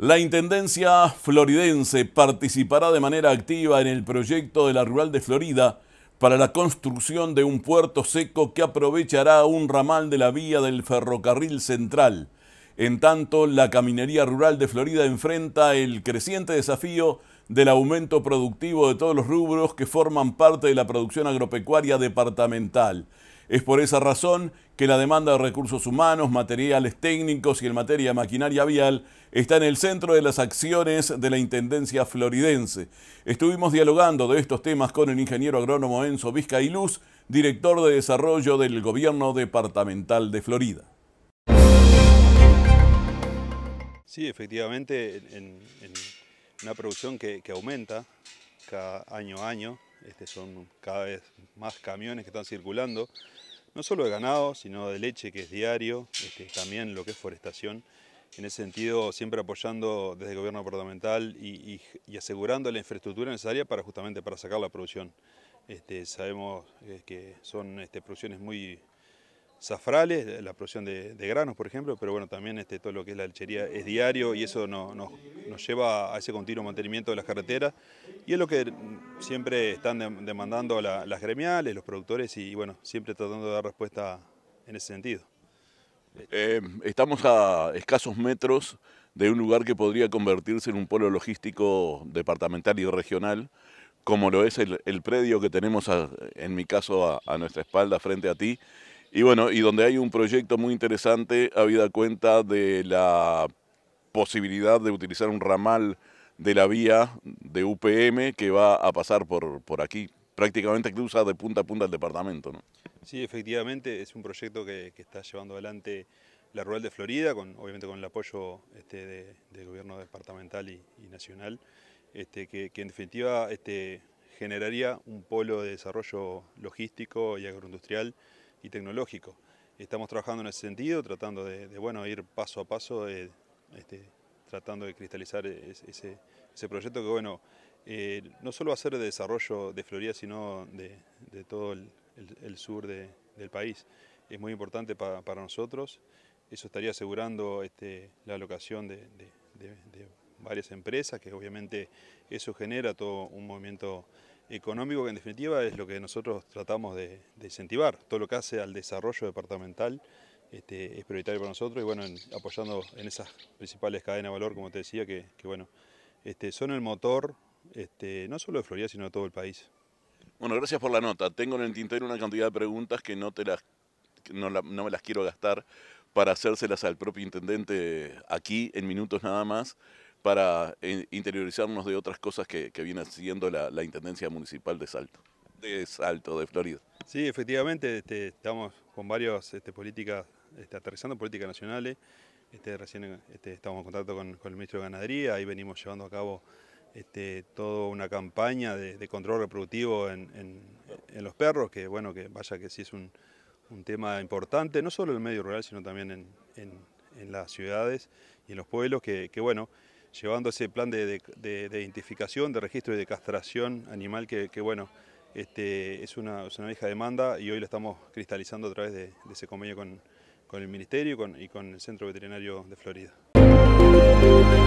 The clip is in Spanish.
La Intendencia floridense participará de manera activa en el proyecto de la Rural de Florida para la construcción de un puerto seco que aprovechará un ramal de la vía del ferrocarril central. En tanto, la Caminería Rural de Florida enfrenta el creciente desafío del aumento productivo de todos los rubros que forman parte de la producción agropecuaria departamental. Es por esa razón que la demanda de recursos humanos, materiales técnicos y en materia maquinaria vial está en el centro de las acciones de la Intendencia floridense. Estuvimos dialogando de estos temas con el ingeniero agrónomo Enzo Vizcailuz, director de desarrollo del gobierno departamental de Florida. Sí, efectivamente, en, una producción que, aumenta cada año a año. Este, son cada vez más camiones que están circulando, no solo de ganado, sino de leche, que es diario, este, también lo que es forestación. En ese sentido, siempre apoyando desde el gobierno departamental y, asegurando la infraestructura necesaria para justamente para sacar la producción. Este, sabemos eh, que son este, producciones muy safrales, la producción de, granos, por ejemplo, pero bueno, también este, todo lo que es la lechería es diario y eso no, nos lleva a ese continuo mantenimiento de las carreteras y es lo que siempre están demandando las gremiales, los productores y, bueno, siempre tratando de dar respuesta en ese sentido. Eh, estamos a escasos metros de un lugar que podría convertirse en un polo logístico departamental y regional, como lo es el, predio que tenemos, en mi caso, a, nuestra espalda frente a ti, y bueno, y donde hay un proyecto muy interesante, habida cuenta de la posibilidad de utilizar un ramal de la vía de UPM que va a pasar por, por aquí. Prácticamente cruza de punta a punta el departamento. ¿no? Sí, efectivamente, es un proyecto que, que, está llevando adelante la Rural de Florida, con, obviamente con el apoyo este, del gobierno departamental y, nacional, este, que, en definitiva este, generaría un polo de desarrollo logístico y agroindustrial y tecnológico. Estamos trabajando en ese sentido, tratando de, bueno, ir paso a paso, este, tratando de cristalizar ese, proyecto que, bueno, eh, no solo va a ser de desarrollo de Florida, sino de, todo el, sur del país. Es muy importante para nosotros. Eso estaría asegurando este, la alocación de, varias empresas, que obviamente eso genera todo un movimiento económico que en definitiva es lo que nosotros tratamos de, incentivar, todo lo que hace al desarrollo departamental. Este, es prioritario para nosotros y bueno, apoyando en esas principales cadenas de valor, como te decía, que, bueno, este, son el motor este, no solo de Florida, sino de todo el país. Bueno, gracias por la nota. Tengo en el tintero una cantidad de preguntas que no, te las, no, me las quiero gastar para hacérselas al propio intendente aquí en minutos nada más para eh, interiorizarnos de otras cosas que, viene haciendo la Intendencia Municipal de Salto de Salto, de Florida. Sí, efectivamente, este, estamos con varias este, políticas, este, aterrizando políticas nacionales. recién estamos en contacto con, el ministro de Ganadería, ahí venimos llevando a cabo toda una campaña de, control reproductivo en, los perros, que bueno, que vaya que sí es un, tema importante, no solo en el medio rural, sino también en, las ciudades y en los pueblos, que, bueno, llevando ese plan de, identificación, de registro y de castración animal que bueno, este, es, una, vieja demanda y hoy la estamos cristalizando a través de, ese convenio con, el Ministerio y con el Centro Veterinario de Florida.